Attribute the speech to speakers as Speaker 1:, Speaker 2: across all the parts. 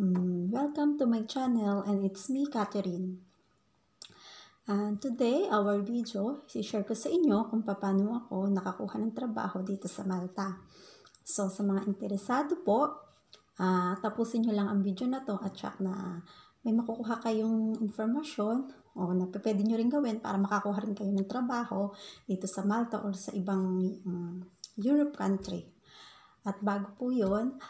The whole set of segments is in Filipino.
Speaker 1: Hmm, welcome to my channel and it's me, Catherine. And ah, today, our video, si-share ko sa inyo kung paano ako nakakuha ng trabaho dito sa Malta. So, sa mga interesado po, uh, tapusin nyo lang ang video na to at check na may makukuha kayong informasyon o na pwede nyo rin gawin para makakuha rin kayo ng trabaho dito sa Malta or sa ibang um, Europe country. At bago po yun,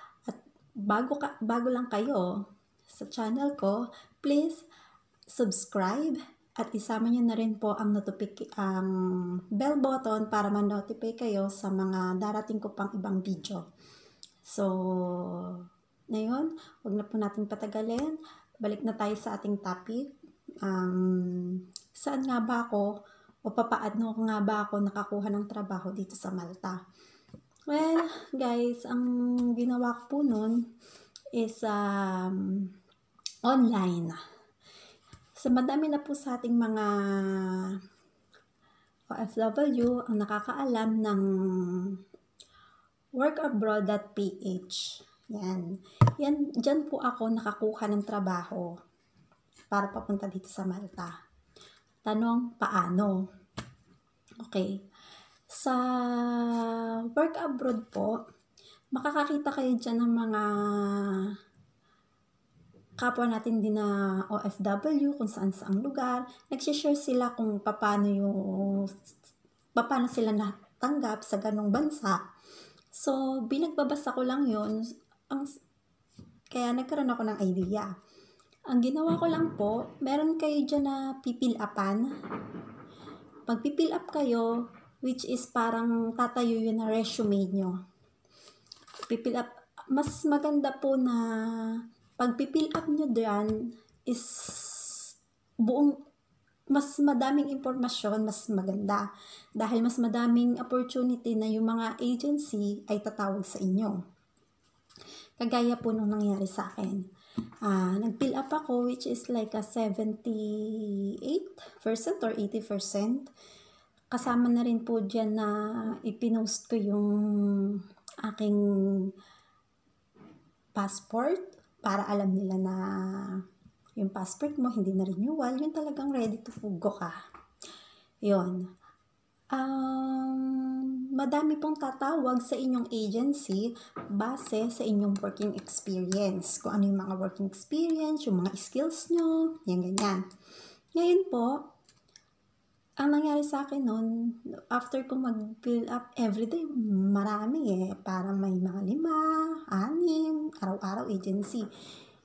Speaker 1: bago, ka, bago lang kayo sa channel ko, please subscribe at isama nyo na rin po ang, notific- ang bell button para ma-notify kayo sa mga darating ko pang ibang video. So, ngayon, wag na po natin patagalin. Balik na tayo sa ating topic. Um, saan nga ba ako o papaano nga ba ako nakakuha ng trabaho dito sa Malta? Well, guys, ang ginawa ko po noon is um, online. Sa so, madami na po sa ating mga OFW ang nakakaalam ng workabroad.ph. Yan. Yan, dyan po ako nakakuha ng trabaho para papunta dito sa Malta. Tanong, paano? Okay. Sa work abroad po, makakakita kayo dyan ng mga kapwa natin din na OFW, kung saan saang lugar. Nagsishare sila kung paano yung paano sila natanggap sa ganong bansa. So, binagbabasa ko lang yon ang, kaya nagkaroon ako ng idea. Ang ginawa ko lang po, meron kayo dyan na pipil upan. Pag pipil up kayo, which is parang tatayo yun na resume nyo. Pipil up, mas maganda po na pag pipil up nyo dyan is buong mas madaming impormasyon, mas maganda. Dahil mas madaming opportunity na yung mga agency ay tatawag sa inyo. Kagaya po nung nangyari sa akin. Uh, ah, nag-fill up ako which is like a 78% or 80% kasama na rin po dyan na ipinost ko yung aking passport para alam nila na yung passport mo hindi na renewal, yun talagang ready to go ka. Yun. Um, madami pong tatawag sa inyong agency base sa inyong working experience. Kung ano yung mga working experience, yung mga skills nyo, yan ganyan. Ngayon po, ang nangyari sa akin noon, after ko mag-fill up everyday, marami eh. Parang may mga lima, anim, araw-araw agency.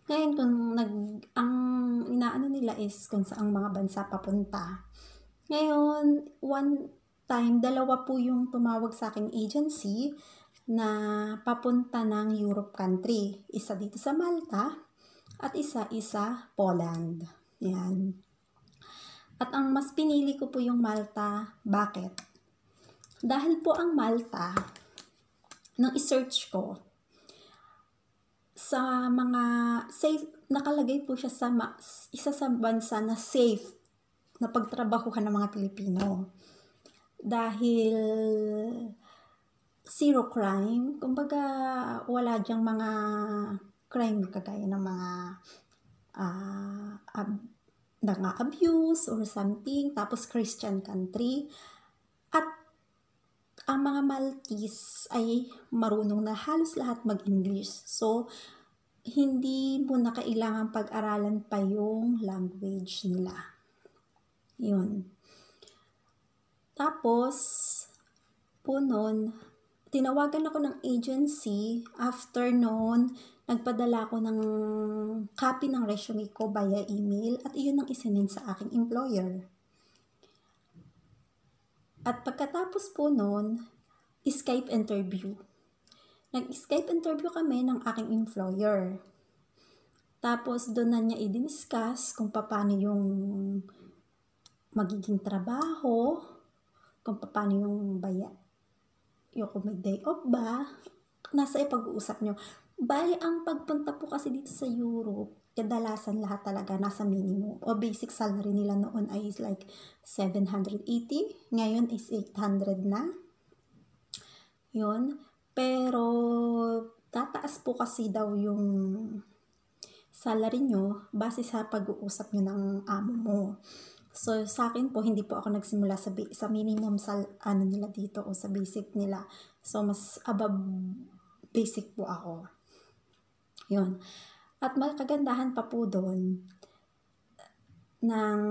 Speaker 1: Ngayon, kung nag, ang inaano nila is kung saang mga bansa papunta. Ngayon, one time, dalawa po yung tumawag sa akin agency na papunta ng Europe country. Isa dito sa Malta at isa-isa Poland. Yan. At ang mas pinili ko po yung Malta. Bakit? Dahil po ang Malta, nang isearch ko, sa mga safe, nakalagay po siya sa isa sa bansa na safe na pagtrabahuhan ng mga Pilipino. Dahil zero crime, kumbaga wala diyang mga crime kagaya ng mga uh, nang-abuse or something, tapos Christian country. At ang mga Maltese ay marunong na halos lahat mag-English. So, hindi mo na kailangan pag-aralan pa yung language nila. Yun. Tapos, po noon, tinawagan ako ng agency. After noon, Nagpadala ako ng copy ng resume ko via email at iyon ang isinin sa aking employer. At pagkatapos po noon, Skype interview. Nag-Skype interview kami ng aking employer. Tapos doon na niya i-discuss kung paano yung magiging trabaho, kung paano yung baya, yung kung may day off ba, nasa ipag-uusap nyo. Bali, ang pagpunta po kasi dito sa Europe, kadalasan lahat talaga nasa minimum. O basic salary nila noon ay is like 780. Ngayon is 800 na. Yun. Pero, tataas po kasi daw yung salary nyo base sa pag-uusap nyo ng amo mo. So, sa akin po, hindi po ako nagsimula sa, sa minimum sa ano nila dito o sa basic nila. So, mas above basic po ako. Yun. At kagandahan pa po doon, nang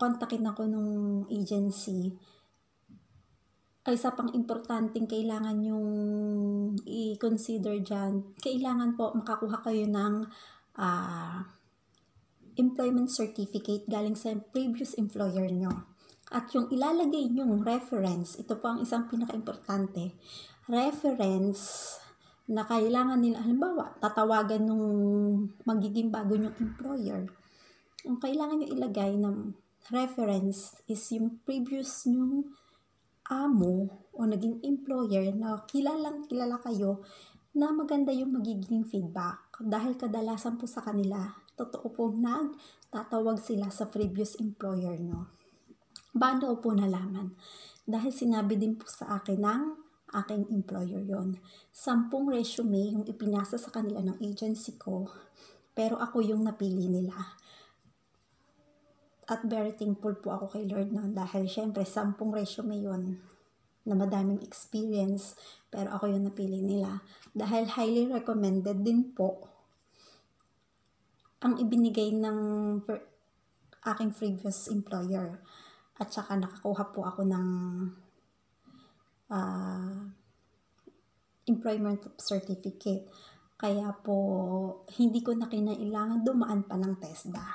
Speaker 1: kontakin ako nung agency, ay sa pang importanteng kailangan yung i-consider dyan, kailangan po makakuha kayo ng uh, employment certificate galing sa previous employer nyo. At yung ilalagay nyong reference, ito po ang isang pinaka-importante, reference na kailangan nila, halimbawa, tatawagan nung magiging bago nyong employer, ang kailangan nyo ilagay ng reference is yung previous nyong amo o naging employer na kilalang kilala kayo na maganda yung magiging feedback. Dahil kadalasan po sa kanila, totoo po nagtatawag sila sa previous employer nyo. Paano po nalaman? Dahil sinabi din po sa akin ng aking employer yon. Sampung resume yung ipinasa sa kanila ng agency ko, pero ako yung napili nila. At very thankful po ako kay Lord noon dahil syempre sampung resume yon na madaming experience pero ako yung napili nila dahil highly recommended din po ang ibinigay ng aking previous employer at saka nakakuha po ako ng uh, employment certificate. Kaya po, hindi ko na kinailangan dumaan pa ng TESDA.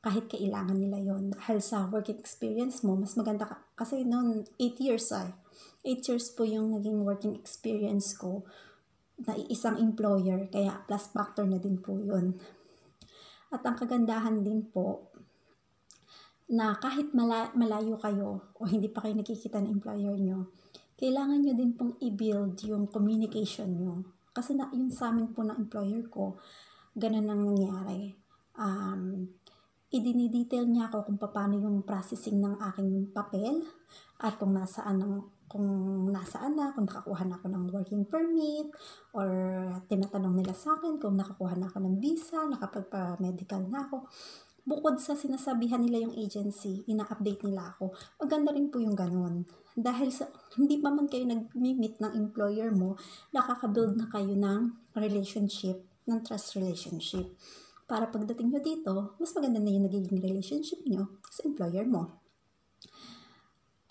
Speaker 1: Kahit kailangan nila yon Dahil sa work experience mo, mas maganda ka. Kasi noon, 8 years ay. Ah, 8 years po yung naging working experience ko na isang employer. Kaya plus factor na din po yon At ang kagandahan din po, na kahit malayo kayo o hindi pa kayo nakikita ng employer nyo, kailangan nyo din pong i-build yung communication nyo. Kasi na, yun sa amin po ng employer ko, ganun ang nangyari. Um, i-detail niya ako kung paano yung processing ng aking papel at kung nasaan ang kung nasaan na, kung nakakuha na ako ng working permit, or tinatanong nila sa akin kung nakakuha na ako ng visa, nakapagpa-medical na ako. Bukod sa sinasabihan nila yung agency, ina-update nila ako. Maganda rin po yung ganun dahil sa, hindi pa man kayo nag-meet ng employer mo, nakaka-build na kayo ng relationship, ng trust relationship. Para pagdating nyo dito, mas maganda na yung nagiging relationship nyo sa employer mo.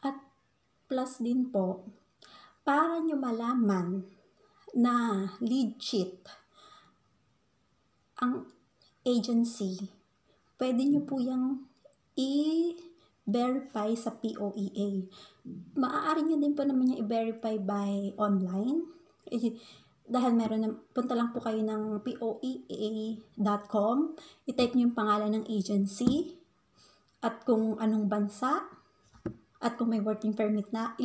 Speaker 1: At plus din po, para nyo malaman na legit ang agency, pwede nyo po yung i- verify sa POEA. Maaari nyo din po naman yung i-verify by online. Eh, dahil meron na, punta lang po kayo ng poea.com, i-type nyo yung pangalan ng agency, at kung anong bansa, at kung may working permit na,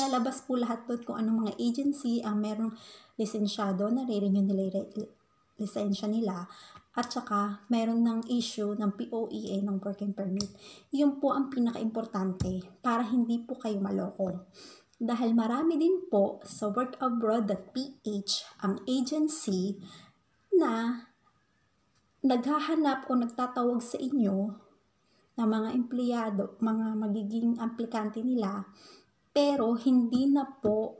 Speaker 1: lalabas po lahat doon kung anong mga agency ang merong lisensyado, naririnig nyo nila lisensya nila at saka mayroon ng issue ng POEA ng working permit. Yun po ang pinaka-importante para hindi po kayo maloko. Dahil marami din po sa workabroad.ph ang agency na naghahanap o nagtatawag sa inyo na mga empleyado, mga magiging aplikante nila, pero hindi na po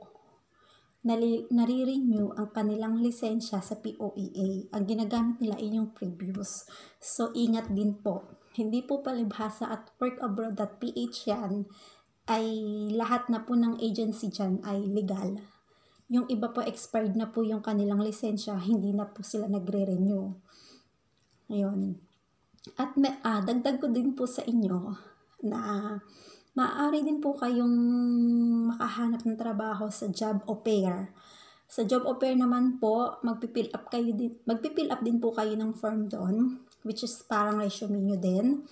Speaker 1: nare-renew ang kanilang lisensya sa POEA. Ang ginagamit nila ay yung previous. So, ingat din po. Hindi po palibhasa at workabroad.ph yan ay lahat na po ng agency dyan ay legal. Yung iba po expired na po yung kanilang lisensya, hindi na po sila nagre-renew. Ayun. At may, ah, dagdag ko din po sa inyo na Maaari din po kayong makahanap ng trabaho sa job o pair. Sa job o pair naman po, magpipill up kayo din, magpipill up din po kayo ng form doon, which is parang resume nyo din.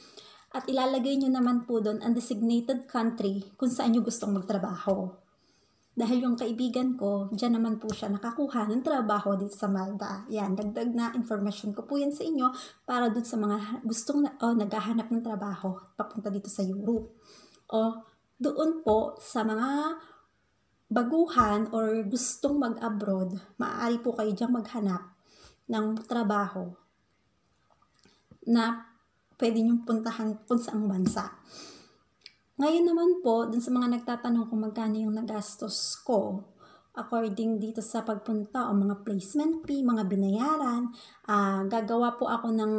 Speaker 1: At ilalagay nyo naman po doon ang designated country kung saan nyo gustong magtrabaho. Dahil yung kaibigan ko, dyan naman po siya nakakuha ng trabaho dito sa Malta. Yan, dagdag na information ko po yan sa inyo para doon sa mga gustong na, oh, naghahanap ng trabaho papunta dito sa Europe o doon po sa mga baguhan or gustong mag-abroad, maaari po kayo dyan maghanap ng trabaho na pwede niyong puntahan kung saang bansa. Ngayon naman po, dun sa mga nagtatanong kung magkano yung nagastos ko, according dito sa pagpunta o mga placement fee, mga binayaran, uh, gagawa po ako ng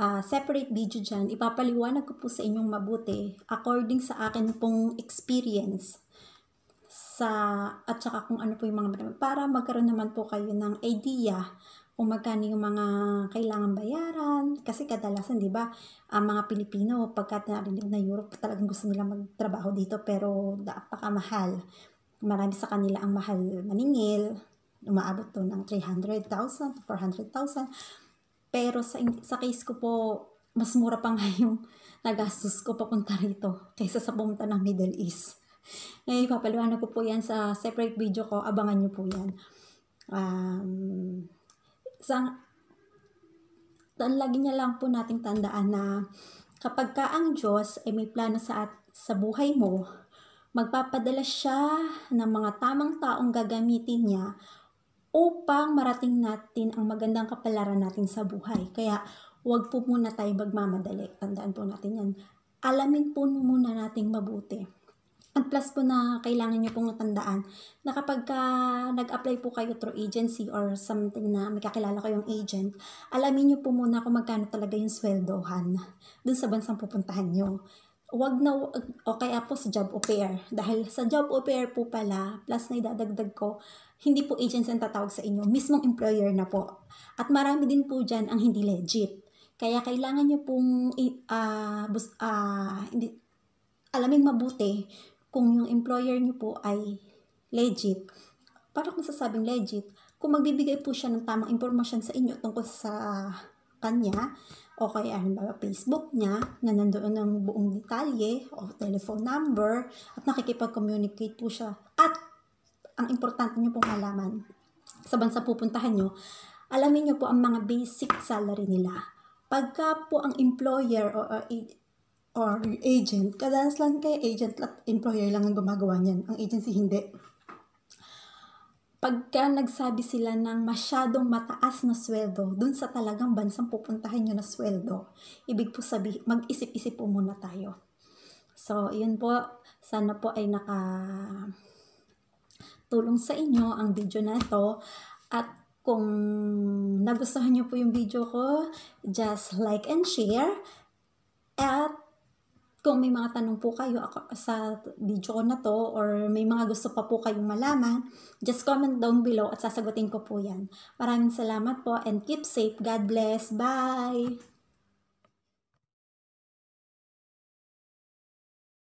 Speaker 1: uh, separate video dyan. Ipapaliwanag ko po sa inyong mabuti according sa akin pong experience sa at saka kung ano po yung mga para magkaroon naman po kayo ng idea kung magkano yung mga kailangan bayaran kasi kadalasan 'di ba ang mga Pilipino pagkat narinig na Europe talagang gusto nila magtrabaho dito pero napakamahal marami sa kanila ang mahal maningil umaabot to ng 300,000 400,000 pero sa, sa case ko po, mas mura pa nga yung nagastos ko papunta rito kaysa sa pumunta ng Middle East. Eh, papaliwanag ko po yan sa separate video ko. Abangan nyo po yan. Um, sa, lagi niya lang po nating tandaan na kapag ka ang Diyos ay may plano sa, at, sa buhay mo, magpapadala siya ng mga tamang taong gagamitin niya upang marating natin ang magandang kapalaran natin sa buhay. Kaya huwag po muna tayo magmamadali. Tandaan po natin yan. Alamin po muna natin mabuti. At plus po na kailangan nyo pong natandaan na kapag ka nag-apply po kayo through agency or something na may kakilala kayong agent, alamin nyo po muna kung magkano talaga yung sweldohan dun sa bansang pupuntahan nyo wag na, okay kaya po sa job offer Dahil sa job offer po pala, plus na idadagdag ko, hindi po agents ang tatawag sa inyo, mismong employer na po. At marami din po diyan ang hindi legit. Kaya kailangan nyo pong uh, bus, uh, hindi, alamin mabuti kung yung employer niyo po ay legit. Para kung sasabing legit, kung magbibigay po siya ng tamang impormasyon sa inyo tungkol sa kanya, o kaya halimbawa Facebook niya na nandoon ang buong detalye o telephone number at nakikipag-communicate po siya. At ang importante niyo pong malaman sa bansa pupuntahan niyo, alamin niyo po ang mga basic salary nila. Pagka po ang employer o or, or agent, kadalas lang kay agent at employer lang ang gumagawa niyan. Ang agency hindi pagka nagsabi sila ng masyadong mataas na sweldo dun sa talagang bansang pupuntahan nyo na sweldo, ibig po sabi, mag-isip-isip po muna tayo. So, yun po, sana po ay naka tulong sa inyo ang video na ito at kung nagustuhan nyo po yung video ko, just like and share at kung may mga tanong po kayo ako, sa video ko na to or may mga gusto pa po kayong malaman, just comment down below at sasagutin ko po yan. Maraming salamat po and keep safe. God bless. Bye!